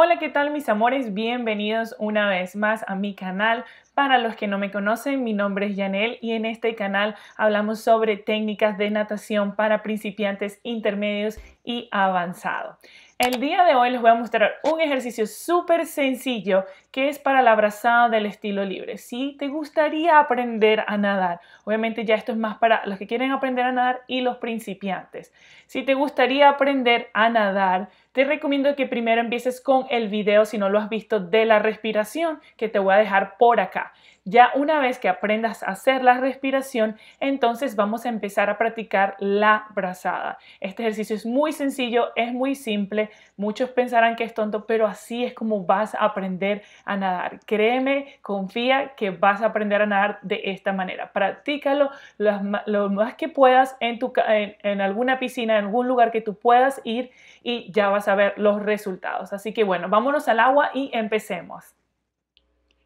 Hola, ¿qué tal mis amores? Bienvenidos una vez más a mi canal. Para los que no me conocen, mi nombre es Yanel y en este canal hablamos sobre técnicas de natación para principiantes, intermedios y avanzado. El día de hoy les voy a mostrar un ejercicio súper sencillo que es para la abrazada del estilo libre. Si te gustaría aprender a nadar, obviamente ya esto es más para los que quieren aprender a nadar y los principiantes. Si te gustaría aprender a nadar, te recomiendo que primero empieces con el video, si no lo has visto, de la respiración, que te voy a dejar por acá. Ya una vez que aprendas a hacer la respiración, entonces vamos a empezar a practicar la brazada. Este ejercicio es muy sencillo, es muy simple. Muchos pensarán que es tonto, pero así es como vas a aprender a nadar. Créeme, confía que vas a aprender a nadar de esta manera. Practícalo lo, más que puedas en, tu, en, alguna piscina, en algún lugar que tú puedas ir y ya vas a ver los resultados. Así que bueno, vámonos al agua y empecemos.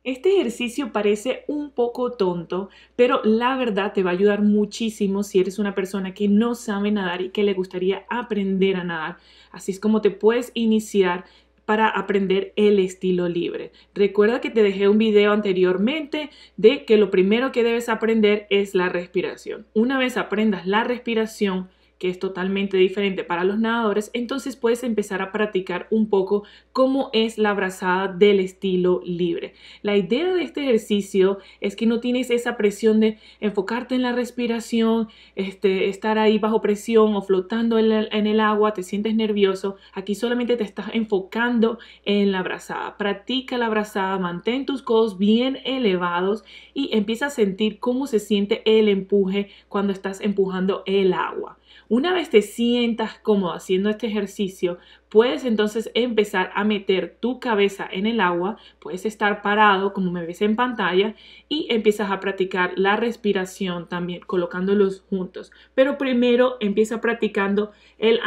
Este ejercicio parece un poco tonto, pero la verdad te va a ayudar muchísimo si eres una persona que no sabe nadar y que le gustaría aprender a nadar. Así es como te puedes iniciar para aprender el estilo libre. Recuerda que te dejé un video anteriormente de que lo primero que debes aprender es la respiración. Una vez aprendas la respiración, que es totalmente diferente para los nadadores, entonces puedes empezar a practicar un poco cómo es la abrazada del estilo libre. La idea de este ejercicio es que no tienes esa presión de enfocarte en la respiración, este, estar ahí bajo presión o flotando en, el agua, te sientes nervioso. Aquí solamente te estás enfocando en la abrazada. Practica la abrazada, mantén tus codos bien elevados y empieza a sentir cómo se siente el empuje cuando estás empujando el agua. Una vez te sientas cómodo haciendo este ejercicio, puedes entonces empezar a meter tu cabeza en el agua, puedes estar parado como me ves en pantalla y empiezas a practicar la respiración también colocándolos juntos. Pero primero empieza practicando el,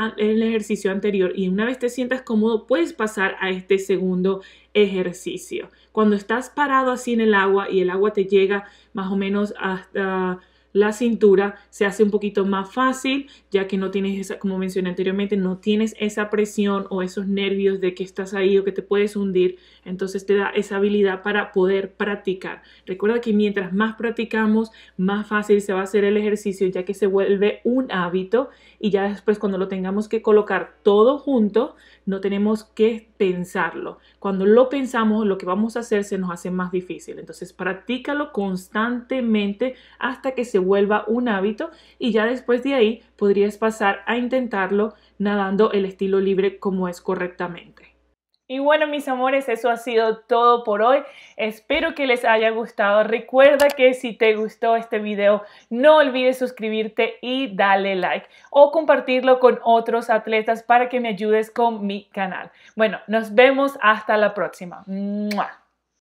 ejercicio anterior y una vez te sientas cómodo puedes pasar a este segundo ejercicio. Cuando estás parado así en el agua y el agua te llega más o menos hasta la cintura se hace un poquito más fácil, ya que no tienes esa, como mencioné anteriormente, no tienes esa presión o esos nervios de que estás ahí o que te puedes hundir. Entonces te da esa habilidad para poder practicar. Recuerda que mientras más practicamos, más fácil se va a hacer el ejercicio, ya que se vuelve un hábito y ya después cuando lo tengamos que colocar todo junto, no tenemos que pensarlo. Cuando lo pensamos, lo que vamos a hacer se nos hace más difícil. Entonces, practícalo constantemente hasta que se vuelva un hábito y ya después de ahí podrías pasar a intentarlo nadando el estilo libre como es correctamente. Y bueno, mis amores, eso ha sido todo por hoy. Espero que les haya gustado. Recuerda que si te gustó este video, no olvides suscribirte y darle like o compartirlo con otros atletas para que me ayudes con mi canal. Bueno, nos vemos hasta la próxima.